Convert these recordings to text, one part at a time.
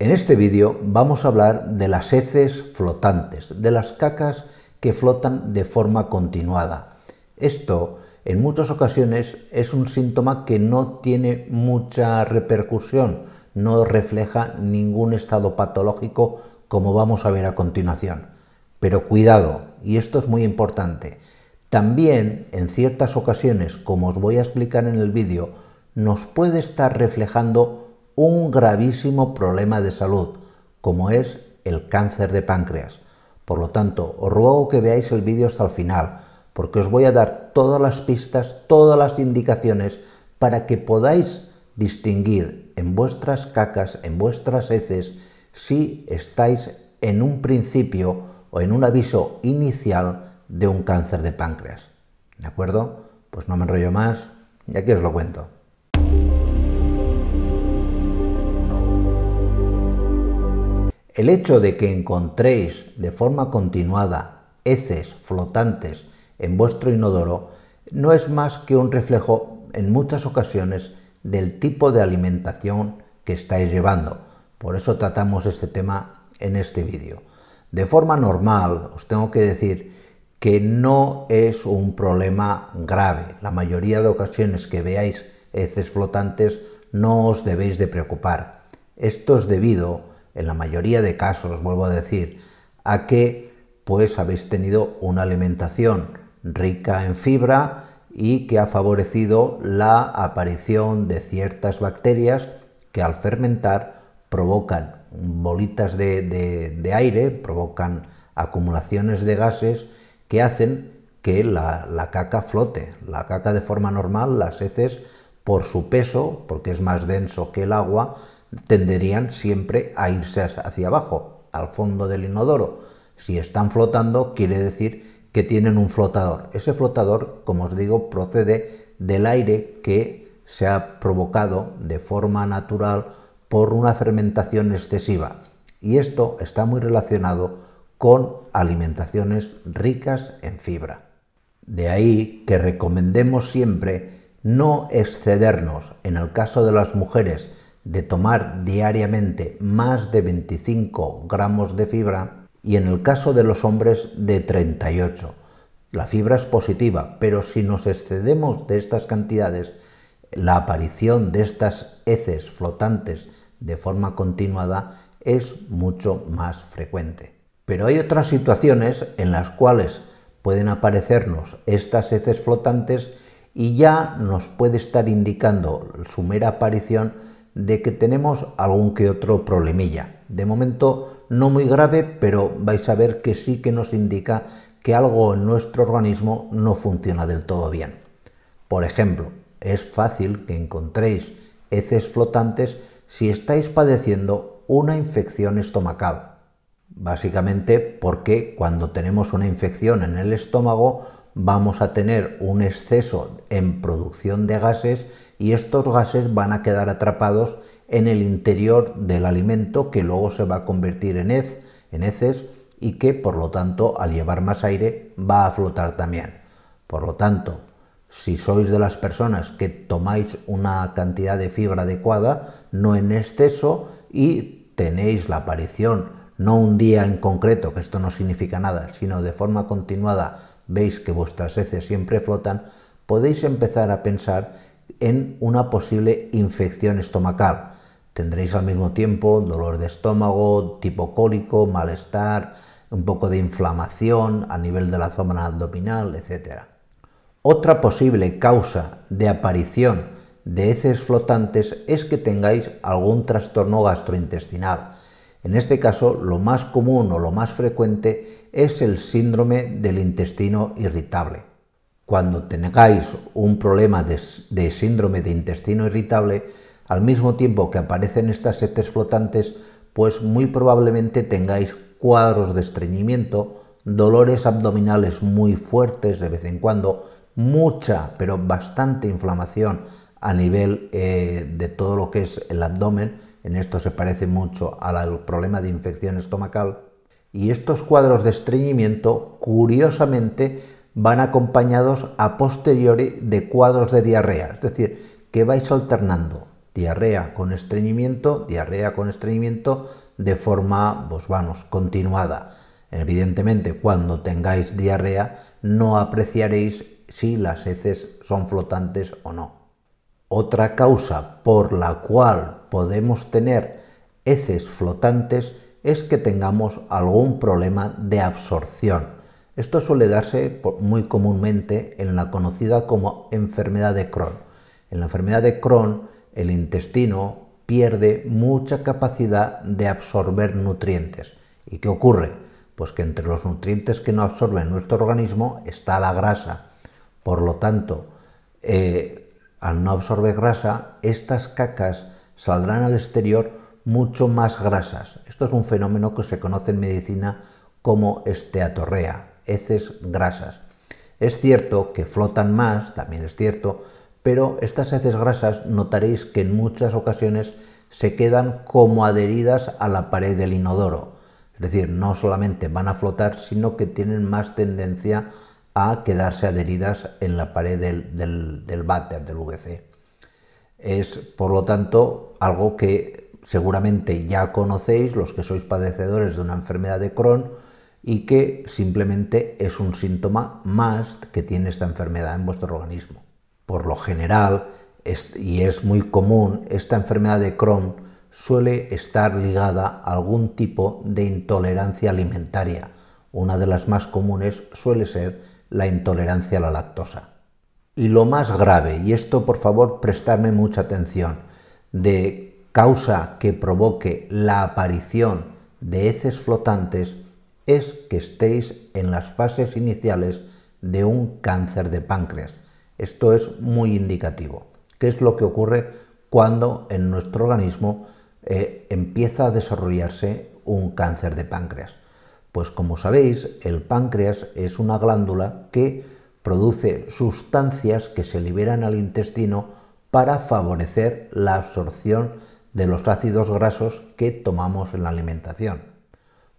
En este vídeo vamos a hablar de las heces flotantes, de las cacas que flotan de forma continuada. Esto en muchas ocasiones es un síntoma que no tiene mucha repercusión, no refleja ningún estado patológico como vamos a ver a continuación. Pero cuidado, y esto es muy importante, también en ciertas ocasiones, como os voy a explicar en el vídeo, nos puede estar reflejando un gravísimo problema de salud, como es el cáncer de páncreas. Por lo tanto, os ruego que veáis el vídeo hasta el final, porque os voy a dar todas las pistas, todas las indicaciones para que podáis distinguir en vuestras cacas, en vuestras heces, si estáis en un principio o en un aviso inicial de un cáncer de páncreas. ¿De acuerdo? Pues no me enrollo más y aquí os lo cuento. El hecho de que encontréis de forma continuada heces flotantes en vuestro inodoro no es más que un reflejo en muchas ocasiones del tipo de alimentación que estáis llevando. Por eso tratamos este tema en este vídeo. De forma normal, os tengo que decir que no es un problema grave. La mayoría de ocasiones que veáis heces flotantes no os debéis de preocupar. Esto es debido en la mayoría de casos, os vuelvo a decir, a que pues habéis tenido una alimentación rica en fibra y que ha favorecido la aparición de ciertas bacterias que al fermentar provocan bolitas de, aire, provocan acumulaciones de gases que hacen que la, la, caca flote. La caca de forma normal, las heces, por su peso, porque es más denso que el agua, tenderían siempre a irse hacia abajo, al fondo del inodoro. Si están flotando, quiere decir que tienen un flotador. Ese flotador, como os digo, procede del aire que se ha provocado de forma natural por una fermentación excesiva. Y esto está muy relacionado con alimentaciones ricas en fibra. De ahí que recomendemos siempre no excedernos, en el caso de las mujeres, de tomar diariamente más de 25 gramos de fibra y en el caso de los hombres de 38. La fibra es positiva, pero si nos excedemos de estas cantidades, la aparición de estas heces flotantes de forma continuada es mucho más frecuente. Pero hay otras situaciones en las cuales pueden aparecernos estas heces flotantes y ya nos puede estar indicando su mera aparición de que tenemos algún que otro problemilla. De momento no muy grave, pero vais a ver que sí que nos indica que algo en nuestro organismo no funciona del todo bien. Por ejemplo, es fácil que encontréis heces flotantes si estáis padeciendo una infección estomacal. Básicamente porque cuando tenemos una infección en el estómago vamos a tener un exceso en producción de gases y estos gases van a quedar atrapados en el interior del alimento que luego se va a convertir en, heces y que por lo tanto al llevar más aire va a flotar también. Por lo tanto, si sois de las personas que tomáis una cantidad de fibra adecuada, no en exceso y tenéis la aparición, no un día en concreto, que esto no significa nada, sino de forma continuada, veis que vuestras heces siempre flotan, podéis empezar a pensar en una posible infección estomacal. Tendréis al mismo tiempo dolor de estómago, tipo cólico, malestar, un poco de inflamación a nivel de la zona abdominal, etc. Otra posible causa de aparición de heces flotantes es que tengáis algún trastorno gastrointestinal. En este caso, lo más común o lo más frecuente es el síndrome del intestino irritable cuando tengáis un problema de, síndrome de intestino irritable, al mismo tiempo que aparecen estas heces flotantes, pues muy probablemente tengáis cuadros de estreñimiento, dolores abdominales muy fuertes de vez en cuando, mucha, pero bastante inflamación a nivel eh, de todo lo que es el abdomen, en esto se parece mucho al problema de infección estomacal, y estos cuadros de estreñimiento, curiosamente, van acompañados a posteriori de cuadros de diarrea, es decir, que vais alternando diarrea con estreñimiento, diarrea con estreñimiento de forma, pues vos continuada. Evidentemente, cuando tengáis diarrea, no apreciaréis si las heces son flotantes o no. Otra causa por la cual podemos tener heces flotantes es que tengamos algún problema de absorción esto suele darse muy comúnmente en la conocida como enfermedad de Crohn. En la enfermedad de Crohn, el intestino pierde mucha capacidad de absorber nutrientes. ¿Y qué ocurre? Pues que entre los nutrientes que no absorbe nuestro organismo está la grasa. Por lo tanto, eh, al no absorber grasa, estas cacas saldrán al exterior mucho más grasas. Esto es un fenómeno que se conoce en medicina como esteatorrea, heces grasas. Es cierto que flotan más, también es cierto, pero estas heces grasas notaréis que en muchas ocasiones se quedan como adheridas a la pared del inodoro. Es decir, no solamente van a flotar, sino que tienen más tendencia a quedarse adheridas en la pared del, del, váter, del VC. Es, por lo tanto, algo que seguramente ya conocéis los que sois padecedores de una enfermedad de Crohn, y que simplemente es un síntoma más que tiene esta enfermedad en vuestro organismo. Por lo general, y es muy común, esta enfermedad de Crohn suele estar ligada a algún tipo de intolerancia alimentaria. Una de las más comunes suele ser la intolerancia a la lactosa. Y lo más grave, y esto por favor prestarme mucha atención, de causa que provoque la aparición de heces flotantes es que estéis en las fases iniciales de un cáncer de páncreas. Esto es muy indicativo. ¿Qué es lo que ocurre cuando en nuestro organismo eh, empieza a desarrollarse un cáncer de páncreas? Pues como sabéis, el páncreas es una glándula que produce sustancias que se liberan al intestino para favorecer la absorción de los ácidos grasos que tomamos en la alimentación.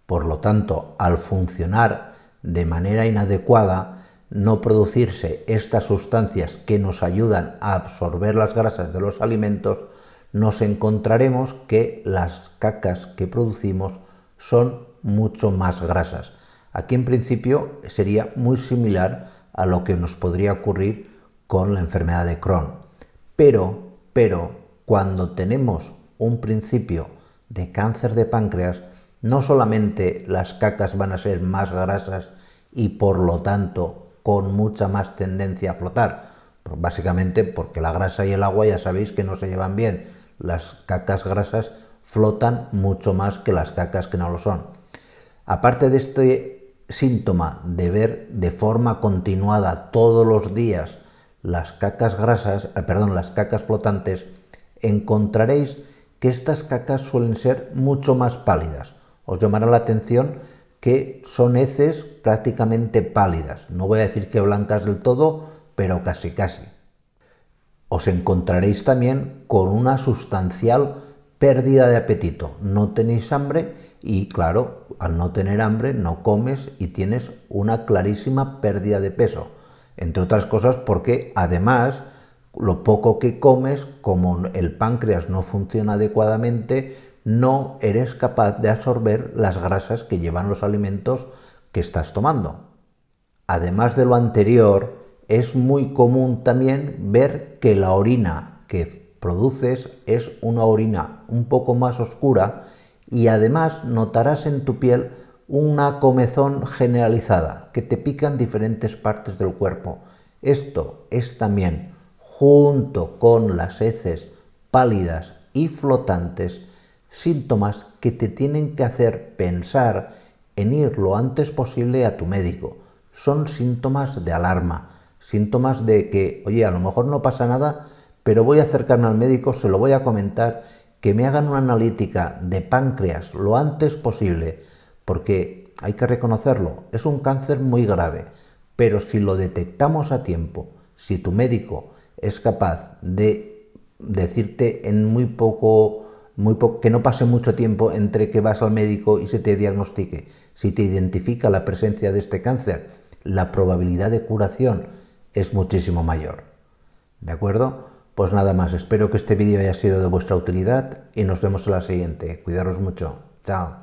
Por lo tanto, al funcionar de manera inadecuada, no producirse estas sustancias que nos ayudan a absorber las grasas de los alimentos, nos encontraremos que las cacas que producimos son mucho más grasas. Aquí en principio sería muy similar a lo que nos podría ocurrir con la enfermedad de Crohn. Pero, pero, cuando tenemos un principio de cáncer de páncreas, no solamente las cacas van a ser más grasas y por lo tanto con mucha más tendencia a flotar, pues básicamente porque la grasa y el agua ya sabéis que no se llevan bien, las cacas grasas flotan mucho más que las cacas que no lo son. Aparte de este síntoma de ver de forma continuada todos los días las cacas grasas, eh, perdón, las cacas flotantes, encontraréis que estas cacas suelen ser mucho más pálidas os llamará la atención que son heces prácticamente pálidas. No voy a decir que blancas del todo, pero casi casi. Os encontraréis también con una sustancial pérdida de apetito. No tenéis hambre y claro, al no tener hambre no comes y tienes una clarísima pérdida de peso. Entre otras cosas porque además lo poco que comes, como el páncreas no funciona adecuadamente, no eres capaz de absorber las grasas que llevan los alimentos que estás tomando. Además de lo anterior, es muy común también ver que la orina que produces es una orina un poco más oscura y además notarás en tu piel una comezón generalizada que te pican diferentes partes del cuerpo. Esto es también, junto con las heces pálidas y flotantes, síntomas que te tienen que hacer pensar en ir lo antes posible a tu médico. Son síntomas de alarma, síntomas de que, oye, a lo mejor no pasa nada, pero voy a acercarme al médico, se lo voy a comentar, que me hagan una analítica de páncreas lo antes posible, porque hay que reconocerlo, es un cáncer muy grave, pero si lo detectamos a tiempo, si tu médico es capaz de decirte en muy poco que no pase mucho tiempo entre que vas al médico y se te diagnostique. Si te identifica la presencia de este cáncer, la probabilidad de curación es muchísimo mayor. ¿De acuerdo? Pues nada más, espero que este vídeo haya sido de vuestra utilidad y nos vemos en la siguiente. Cuidaros mucho. Chao.